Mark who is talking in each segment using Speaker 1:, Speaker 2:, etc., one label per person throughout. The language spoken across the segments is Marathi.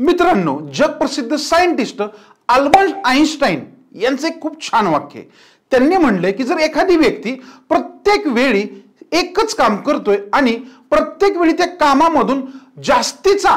Speaker 1: मित्रांनो जगप्रसिद्ध सायंटिस्ट अल्बर्ट आईन्स्टाईन यांचे खूप छान वाक्य त्यांनी म्हणले की जर एखादी व्यक्ती प्रत्येक वेळी एकच काम करतोय आणि प्रत्येक वेळी त्या कामामधून जास्तीचा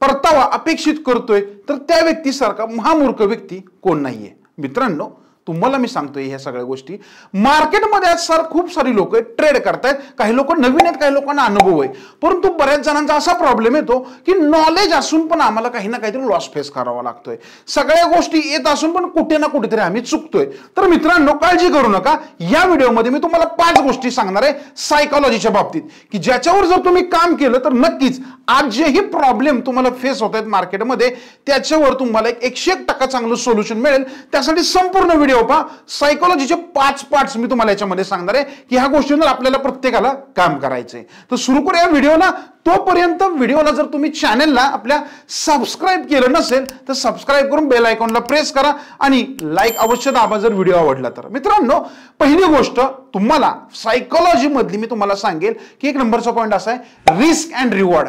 Speaker 1: परतावा अपेक्षित करतोय तर त्या व्यक्तीसारखा महामूर्ख व्यक्ती कोण नाहीये मित्रांनो तुम्हाला मी सांगतोय ह्या सगळ्या गोष्टी मार्केटमध्ये आज सर खूप सारी लोक ट्रेड करतायत काही लोक नवीन आहेत काही लोकांना अनुभव आहे परंतु बऱ्याच जणांचा असा प्रॉब्लेम येतो की नॉलेज असून पण आम्हाला काही ना काहीतरी लॉस फेस करावा लागतोय सगळ्या गोष्टी येत असून पण कुठे ना कुठेतरी आम्ही चुकतोय तर मित्रांनो काळजी करू नका या व्हिडिओमध्ये मी तुम्हाला पाच गोष्टी सांगणार आहे सायकॉलॉजीच्या बाबतीत की ज्याच्यावर जर तुम्ही काम केलं तर नक्कीच आज जेही प्रॉब्लेम तुम्हाला फेस होत आहेत मार्केटमध्ये त्याच्यावर तुम्हाला एकशे एक टक्का चांगलं सोल्युशन मिळेल त्यासाठी संपूर्ण व्हिडिओ व्हिडिओ पहा सायकोलॉजीचे पाच पार्ट्स मी तुम्हाला याच्यामध्ये सांगणार आहे की ह्या गोष्टींवर आपल्याला प्रत्येकाला काम करायचंय तर सुरू करू या व्हिडिओला तोपर्यंत व्हिडिओला जर तुम्ही चॅनेलला आपल्या सबस्क्राईब केलं नसेल तर सबस्क्राईब करून बेल आयकॉनला प्रेस करा आणि लाईक अवश्य दाबा जर व्हिडिओ आवडला तर मित्रांनो पहिली गोष्ट तुम्हाला मधली मी तुम्हाला सांगेल की एक नंबरचा पॉईंट असा आहे रिस्क अँड रिवॉर्ड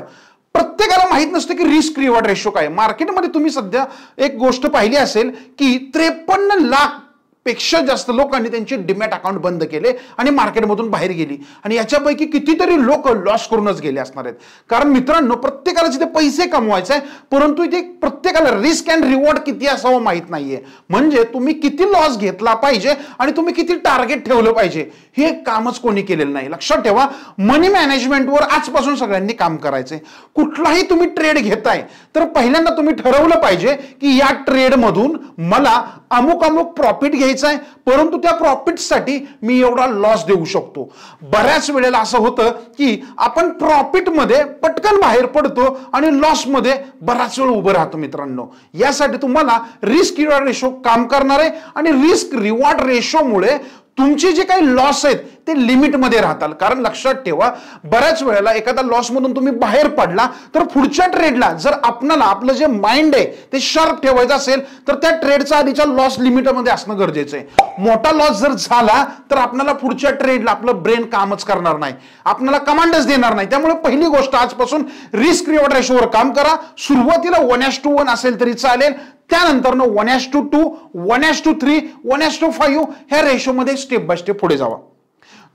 Speaker 1: प्रत्येकाला माहित नसतं की रिस्क रिवॉर्ड रेशो काय मार्केटमध्ये तुम्ही सध्या एक गोष्ट पाहिली असेल की त्रेपन्न लाख पेक्षा जास्त लोकांनी त्यांचे डिमॅट अकाउंट बंद केले आणि मार्केटमधून बाहेर गेली आणि याच्यापैकी कितीतरी लोक लॉस करूनच गेले असणार आहेत कारण मित्रांनो प्रत्येकाला जिथे पैसे कमवायचे आहे परंतु इथे प्रत्येकाला रिस्क अँड रिवॉर्ड किती असावं माहीत नाहीये म्हणजे तुम्ही किती लॉस घेतला पाहिजे आणि तुम्ही किती टार्गेट ठेवलं पाहिजे हे कामच कोणी केलेलं नाही लक्षात ठेवा मनी मॅनेजमेंटवर आजपासून सगळ्यांनी काम करायचंय कुठलाही तुम्ही ट्रेड घेताय तर पहिल्यांदा तुम्ही ठरवलं पाहिजे की या ट्रेडमधून मला अमुक अमुक प्रॉफिट घ्यायचा आहे परंतु त्या प्रॉफिटसाठी मी एवढा लॉस देऊ शकतो बऱ्याच वेळेला असं होतं की आपण प्रॉफिटमध्ये पटकन बाहेर पडतो आणि लॉसमध्ये बराच वेळ उभं राहतो मित्रांनो यासाठी तुम्हाला रिस्क रिवॉर्ड रेशो काम करणार आहे आणि रिस्क रिवॉर्ड रेशोमुळे तुमचे जे काही लॉस आहेत ते लिमिटमध्ये राहताल कारण लक्षात ठेवा बऱ्याच वेळेला एखादा लॉसमधून तुम्ही बाहेर पडला तर पुढच्या ट्रेडला जर आपणाला आपलं जे माइंड आहे ते शार्प ठेवायचं असेल तर त्या ट्रेडचा आधीच्या लॉस लिमिटमध्ये असणं गरजेचं आहे मोठा लॉस जर झाला तर आपल्याला पुढच्या ट्रेडला आपलं ब्रेन कामच करणार नाही आपल्याला कमांडच देणार नाही त्यामुळे पहिली गोष्ट आजपासून रिस्क रिवॉर्ड रेशोवर काम करा सुरुवातीला वन एस टू वन असेल तरी चालेल त्यानंतर one S to two two S is to वन एस टू फाईव्ह ह्या रेशोमध्ये स्टेप बाय स्टेप पुढे जावा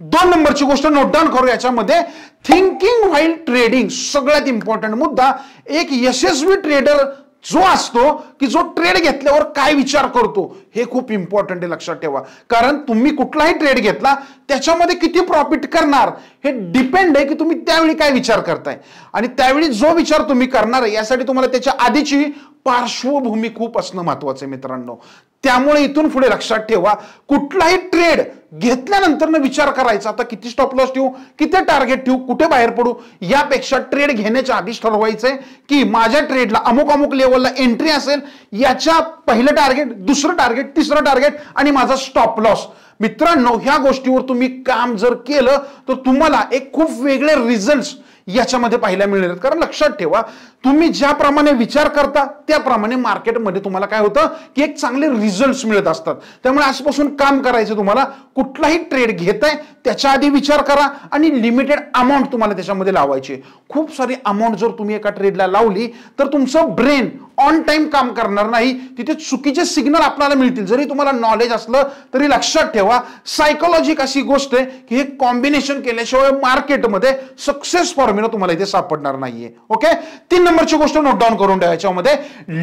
Speaker 1: दोन नंबरची गोष्ट नोट डाऊन करू याच्यामध्ये थिंकिंग वाईल ट्रेडिंग सगळ्यात इम्पॉर्टंट मुद्दा एक यशस्वी ट्रेडर जो असतो की जो ट्रेड घेतल्यावर काय विचार करतो हे खूप इम्पॉर्टंट आहे लक्षात ठेवा कारण तुम्ही कुठलाही ट्रेड घेतला त्याच्यामध्ये किती प्रॉफिट करणार हे डिपेंड आहे की तुम्ही त्यावेळी काय विचार करताय आणि त्यावेळी जो विचार तुम्ही करणार आहे यासाठी तुम्हाला त्याच्या आधीची पार्श्वभूमी खूप असणं महत्वाचं आहे मित्रांनो त्यामुळे इथून पुढे लक्षात ठेवा कुठलाही ट्रेड घेतल्यानंतर विचार करायचा आता किती स्टॉप लॉस ठेवू किती टार्गेट ठेवू कुठे बाहेर पडू यापेक्षा ट्रेड घेण्याच्या आधीच ठरवायचंय की माझ्या ट्रेडला अमुक अमुक लेवलला एंट्री असेल याच्या पहिलं टार्गेट दुसरं टार्गेट तिसरं टार्गेट आणि माझा स्टॉप लॉस मित्रांनो ह्या गोष्टीवर तुम्ही काम जर केलं तर तुम्हाला एक खूप वेगळे रिझल्ट याच्यामध्ये पाहायला मिळणार कारण लक्षात ठेवा तुम्ही ज्याप्रमाणे विचार करता त्याप्रमाणे मार्केटमध्ये तुम्हाला काय होतं की एक चांगले रिझल्ट मिळत असतात त्यामुळे आजपासून काम करायचं तुम्हाला कुठलाही ट्रेड आहे त्याच्या आधी विचार करा आणि लिमिटेड अमाऊंट तुम्हाला त्याच्यामध्ये लावायची खूप सारी अमाऊंट जर तुम्ही एका ट्रेडला लावली तर तुमचं ब्रेन ऑन टाइम काम करणार नाही तिथे चुकीचे सिग्नल आपल्याला मिळतील जरी तुम्हाला नॉलेज असलं तरी लक्षात ठेवा सायकोलॉजिक अशी गोष्ट आहे की हे कॉम्बिनेशन केल्याशिवाय मार्केटमध्ये सक्सेस फॉर्म्युला फॉर्म्युला तुम्हाला इथे सापडणार नाहीये ओके तीन नंबरची गोष्ट नोट डाऊन करून ठेवा याच्यामध्ये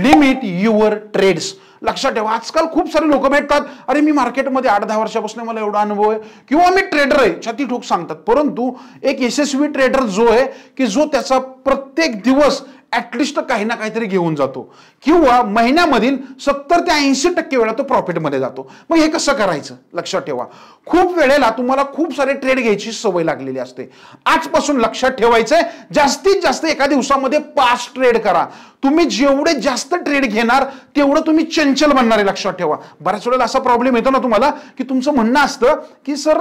Speaker 1: लिमिट युअर ट्रेड्स लक्षात ठेवा आजकाल खूप सारे लोक भेटतात अरे मी मार्केटमध्ये आठ दहा वर्षापासून मला एवढा अनुभव आहे किंवा मी ट्रेडर आहे छाती ठोक सांगतात परंतु एक यशस्वी ट्रेडर जो आहे की जो त्याचा प्रत्येक दिवस ॲटलिस्ट काही ना काहीतरी घेऊन जातो किंवा महिन्यामधील सत्तर ते ऐंशी टक्के वेळा तो प्रॉफिटमध्ये जातो मग हे कसं करायचं लक्षात ठेवा खूप वेळेला तुम्हाला खूप सारे ट्रेड घ्यायची सवय लागलेली असते आजपासून लक्षात ठेवायचंय जास्तीत जास्त एका दिवसामध्ये पाच ट्रेड करा तुम्ही जेवढे जास्त ट्रेड घेणार तेवढं तुम्ही चंचल बनणारे लक्षात ठेवा बऱ्याच वेळेला असा प्रॉब्लेम येतो ना तुम्हाला की तुमचं म्हणणं असतं की सर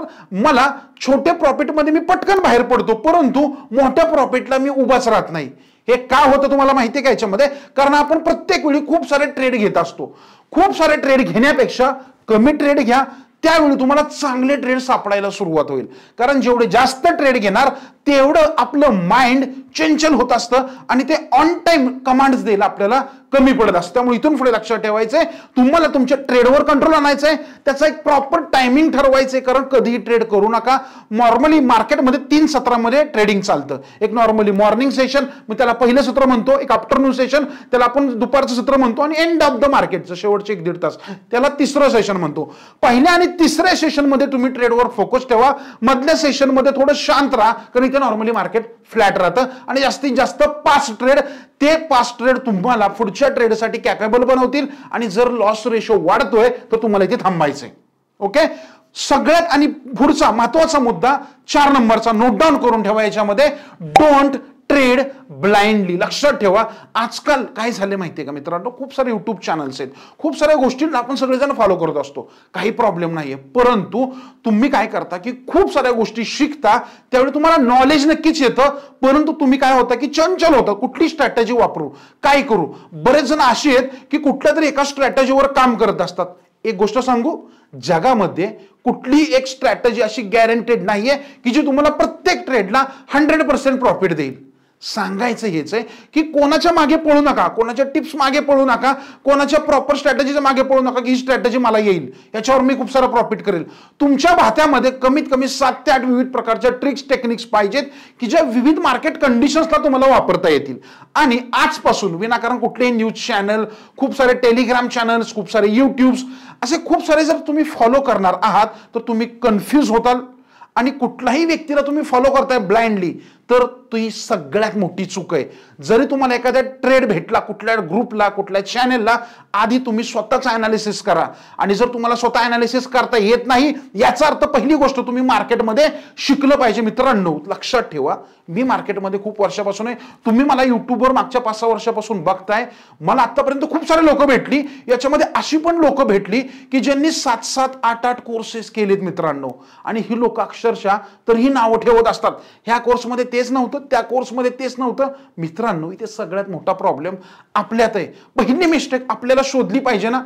Speaker 1: मला छोट्या प्रॉफिटमध्ये मी पटकन बाहेर पडतो परंतु मोठ्या प्रॉफिटला मी उभाच राहत नाही हे का होतं तुम्हाला माहिती आहे का याच्यामध्ये कारण आपण प्रत्येक वेळी खूप सारे ट्रेड घेत असतो खूप सारे ट्रेड घेण्यापेक्षा कमी ट्रेड घ्या त्यावेळी तुम्हाला चांगले ट्रेड सापडायला सुरुवात होईल कारण जेवढे जास्त ट्रेड घेणार तेवढं आपलं माइंड चंचल होत असतं आणि ते ऑन टाइम कमांड्स द्यायला आपल्याला कमी पडत असतं त्यामुळे इथून पुढे लक्षात ठेवायचंय तुम्हाला तुमच्या ट्रेडवर कंट्रोल आणायचंय त्याचा एक प्रॉपर टायमिंग ठरवायचंय कारण कधीही ट्रेड करू नका नॉर्मली मार्केटमध्ये तीन सत्रामध्ये ट्रेडिंग चालतं एक नॉर्मली मॉर्निंग सेशन मी त्याला पहिलं सत्र म्हणतो एक आफ्टरनून सेशन त्याला आपण दुपारचं सत्र म्हणतो आणि एंड ऑफ द मार्केटचं शेवटचे एक दीड तास त्याला तिसरं सेशन म्हणतो पहिल्या आणि तिसऱ्या सेशनमध्ये तुम्ही ट्रेडवर फोकस ठेवा मधल्या सेशनमध्ये थोडं शांत राहा कारण तिथे नॉर्मली मार्केट फ्लॅट राहतं आणि जास्तीत जास्त पाच ट्रेड ते पाच ट्रेड तुम्हाला पुढच्या ट्रेडसाठी कॅपेबल बनवतील आणि जर लॉस रेशो वाढतोय तर तुम्हाला इथे थांबायचंय ओके सगळ्यात आणि पुढचा महत्वाचा मुद्दा चार नंबरचा नोट डाऊन करून ठेवा याच्यामध्ये डोंट ट्रेड ब्लाइंडली लक्षात ठेवा आजकाल काय झाले माहिती आहे का मित्रांनो खूप सारे युट्यूब चॅनल्स आहेत खूप साऱ्या गोष्टींना आपण सगळेजण फॉलो करत असतो काही प्रॉब्लेम नाही आहे परंतु तुम्ही काय करता की खूप साऱ्या गोष्टी शिकता त्यावेळी तुम्हाला नॉलेज नक्कीच येतं परंतु तुम्ही काय होता की चंचल होतं कुठली स्ट्रॅटजी वापरू काय करू बरेच जण अशी आहेत की कुठल्या तरी एका स्ट्रॅटजीवर काम करत असतात एक गोष्ट सांगू जगामध्ये कुठली एक स्ट्रॅटजी अशी गॅरंटेड नाहीये की जी तुम्हाला प्रत्येक ट्रेडला हंड्रेड पर्सेंट प्रॉफिट देईल सांगायचं हेच आहे की कोणाच्या मागे पळू नका कोणाच्या टिप्स मागे पळू नका कोणाच्या प्रॉपर स्ट्रॅटजीच्या मागे पळू नका की ही स्ट्रॅटजी मला येईल याच्यावर मी खूप सारा प्रॉफिट करेल तुमच्या भात्यामध्ये कमीत कमी सात ते आठ विविध प्रकारच्या ट्रिक्स टेक्निक्स पाहिजेत की ज्या विविध मार्केट कंडिशन्सला तुम्हाला वापरता येतील आणि आजपासून विनाकारण कुठलेही न्यूज चॅनल खूप सारे टेलिग्राम चॅनल्स खूप सारे युट्यूब्स असे खूप सारे जर तुम्ही फॉलो करणार आहात तर तुम्ही कन्फ्यूज होताल आणि कुठलाही व्यक्तीला तुम्ही फॉलो करताय ब्लाइंडली तर ती सगळ्यात मोठी चूक आहे जरी तुम्हाला एखाद्या ट्रेड भेटला कुठल्या ग्रुपला कुठल्या चॅनेलला आधी तुम्ही स्वतःच अनालिसिस करा आणि जर तुम्हाला स्वतः अनालिसिस करता येत नाही याचा अर्थ पहिली गोष्ट तुम्ही मार्केटमध्ये शिकलं पाहिजे मित्रांनो लक्षात ठेवा मी मार्केटमध्ये खूप वर्षापासून आहे तुम्ही मला युट्यूबवर मागच्या पाच सहा वर्षापासून बघताय मला आतापर्यंत खूप सारे लोक भेटली याच्यामध्ये अशी पण लोक भेटली की ज्यांनी सात सात आठ आठ कोर्सेस केलेत मित्रांनो आणि ही लोक अक्षरशः तर ही नावं ठेवत असतात ह्या कोर्समध्ये तेच नव्हतं त्या कोर्समध्ये तेच नव्हतं मित्रांनो इथे सगळ्यात मोठा प्रॉब्लेम आपल्यात आहे पहिली मिस्टेक आपल्याला शोधली पाहिजे ना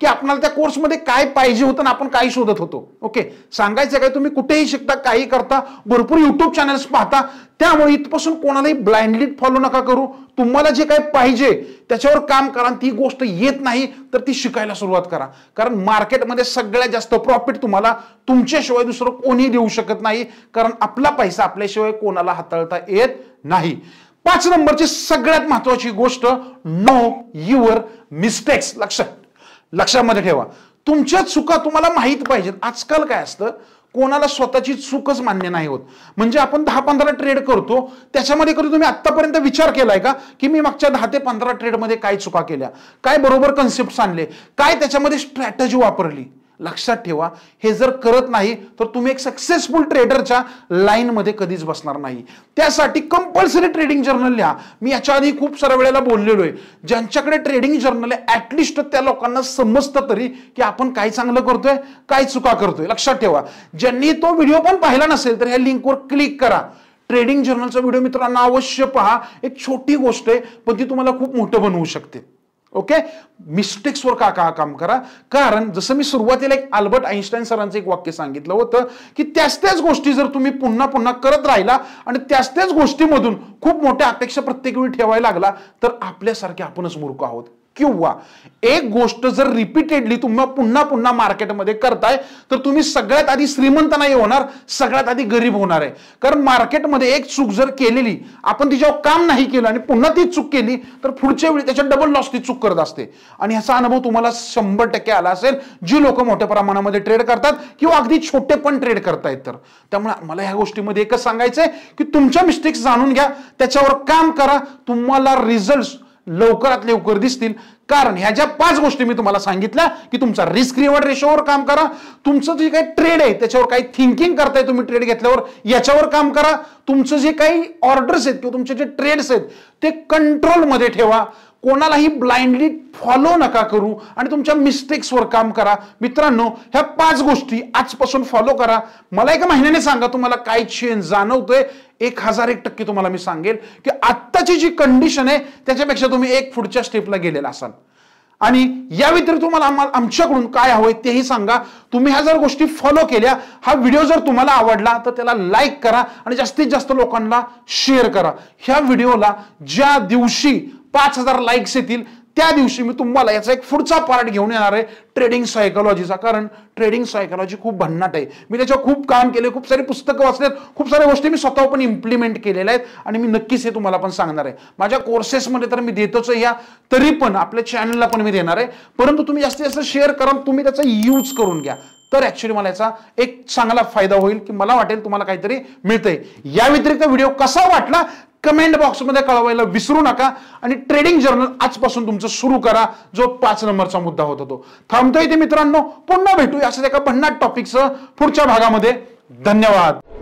Speaker 1: की आपल्याला त्या कोर्समध्ये काय पाहिजे होतं आपण काय शोधत होतो ओके सांगायचं काय तुम्ही कुठेही शिकता काही करता भरपूर युट्यूब चॅनल्स पाहता त्यामुळे इथपासून कोणालाही ब्लाइंडली फॉलो नका करू तुम्हाला जे काय पाहिजे त्याच्यावर काम करा ती गोष्ट येत नाही तर ती शिकायला सुरुवात करा कारण मार्केटमध्ये सगळ्यात जास्त प्रॉफिट तुम्हाला तुमच्याशिवाय दुसरं कोणी देऊ शकत नाही कारण आपला पैसा आपल्याशिवाय कोणाला हाताळता येत नाही पाच नंबरची सगळ्यात महत्वाची गोष्ट नो युअर मिस्टेक्स लक्षात लक्षामध्ये ठेवा तुमच्या चुका तुम्हाला माहीत पाहिजेत आजकाल काय असतं कोणाला स्वतःची चूकच मान्य नाही होत म्हणजे आपण दहा पंधरा ट्रेड करतो त्याच्यामध्ये कधी तुम्ही आत्तापर्यंत विचार केलाय का की मी मागच्या दहा ते पंधरा ट्रेडमध्ये काय चुका केल्या काय बरोबर कन्सेप्ट आणले काय त्याच्यामध्ये स्ट्रॅटजी वापरली लक्षात ठेवा हे जर करत नाही तर तुम्ही एक सक्सेसफुल ट्रेडरच्या लाईनमध्ये कधीच बसणार नाही त्यासाठी कंपल्सरी ट्रेडिंग जर्नल लिहा मी याच्या आधी खूप साऱ्या वेळेला बोललेलो आहे ज्यांच्याकडे ट्रेडिंग जर्नल आहे ॲटलिस्ट त्या लोकांना समजतं तरी की आपण काय चांगलं करतोय काय चुका करतोय लक्षात ठेवा ज्यांनी तो व्हिडिओ पण पाहिला नसेल तर ह्या लिंकवर क्लिक करा ट्रेडिंग जर्नलचा व्हिडिओ मित्रांना अवश्य पहा एक छोटी गोष्ट आहे पण ती तुम्हाला खूप मोठं बनवू शकते ओके मिस्टेक्सवर का का काम करा कारण जसं मी सुरुवातीला एक आल्बर्ट आईन्स्टाईन सरांचं एक वाक्य सांगितलं होतं की त्याच त्याच गोष्टी जर तुम्ही पुन्हा पुन्हा करत राहिला आणि त्याच त्याच गोष्टीमधून खूप मोठ्या अपेक्षा प्रत्येक वेळी ठेवायला लागला तर आपल्यासारखे आपणच मूर्ख आहोत किंवा एक गोष्ट जर रिपीटेडली तुम्ही पुन्हा पुन्हा मार्केटमध्ये करताय तर तुम्ही सगळ्यात आधी श्रीमंत नाही होणार सगळ्यात आधी गरीब होणार आहे कारण मार्केटमध्ये एक चूक जर केलेली आपण तिच्यावर काम नाही केलं आणि पुन्हा ती चूक केली तर पुढच्या वेळी त्याच्या डबल लॉस ती चूक करत असते आणि ह्याचा अनुभव तुम्हाला शंभर टक्के आला असेल जी लोक मोठ्या प्रमाणामध्ये ट्रेड करतात किंवा अगदी छोटे पण ट्रेड करतायत तर त्यामुळे मला ह्या गोष्टीमध्ये एकच सांगायचं आहे की तुमच्या मिस्टेक्स जाणून घ्या त्याच्यावर काम करा तुम्हाला रिझल्ट लवकरात लवकर दिसतील कारण ह्या ज्या पाच गोष्टी मी तुम्हाला सांगितल्या की तुमचा रिस्क रिवॉर्ड रेशोवर काम करा तुमचं जे काही ट्रेड आहे त्याच्यावर काही थिंकिंग करताय तुम्ही ट्रेड घेतल्यावर याच्यावर काम करा तुमचं जे काही ऑर्डर्स आहेत किंवा तुमचे जे ट्रेड्स आहेत ते कंट्रोलमध्ये ठेवा कोणालाही ब्लाइंडली फॉलो नका करू आणि तुमच्या मिस्टेक्सवर काम करा मित्रांनो ह्या पाच गोष्टी आजपासून फॉलो करा मला एका महिन्याने सांगा तुम्हाला काय चेंज जाणवतोय एक हजार एक टक्के तुम्हाला मी सांगेल की आत्ताची जी कंडिशन आहे त्याच्यापेक्षा तुम्ही एक पुढच्या स्टेपला गेलेला असाल आणि या व्यतिरिक्त तुम्हाला आम्हाला आमच्याकडून काय हवंय तेही सांगा तुम्ही ह्या जर गोष्टी फॉलो केल्या हा व्हिडिओ जर तुम्हाला आवडला तर त्याला लाईक करा आणि जास्तीत जास्त लोकांना शेअर करा ह्या व्हिडिओला ज्या दिवशी पाच हजार लाईक्स येतील त्या दिवशी मी तुम्हाला याचा एक पुढचा पार्ट घेऊन येणार आहे ट्रेडिंग सायकोलॉजीचा कारण ट्रेडिंग सायकोलॉजी खूप भन्नाट आहे मी त्याच्यावर खूप काम केले खूप सारी पुस्तकं वाचलेत खूप साऱ्या गोष्टी मी स्वतः पण इम्प्लिमेंट केलेल्या आहेत आणि मी नक्कीच हे तुम्हाला पण सांगणार आहे माझ्या कोर्सेसमध्ये तर मी देतोच या तरी पण आपल्या चॅनलला पण मी देणार आहे परंतु तुम्ही जास्तीत जास्त शेअर करा तुम्ही त्याचा यूज करून घ्या तर ऍक्च्युली मला याचा एक चांगला फायदा होईल की मला वाटेल तुम्हाला काहीतरी मिळतंय या व्यतिरिक्त व्हिडिओ कसा वाटला कमेंट बॉक्समध्ये कळवायला विसरू नका आणि ट्रेडिंग जर्नल आजपासून तुमचं सुरू करा जो पाच नंबरचा मुद्दा होत तो थांबतोय ते मित्रांनो पुन्हा भेटूया असं एका भन्नाट टॉपिकचं पुढच्या भागामध्ये धन्यवाद